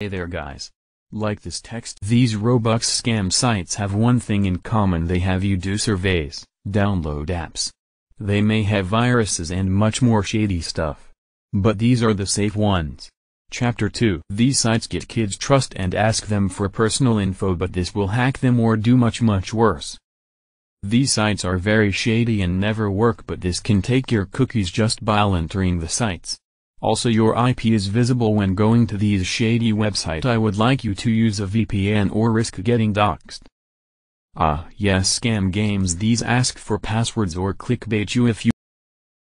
Hey there guys. Like this text. These Robux scam sites have one thing in common they have you do surveys, download apps. They may have viruses and much more shady stuff. But these are the safe ones. Chapter 2 These sites get kids trust and ask them for personal info but this will hack them or do much much worse. These sites are very shady and never work but this can take your cookies just by entering the sites. Also your IP is visible when going to these shady website I would like you to use a VPN or risk getting doxxed. Ah yes scam games these ask for passwords or clickbait you if you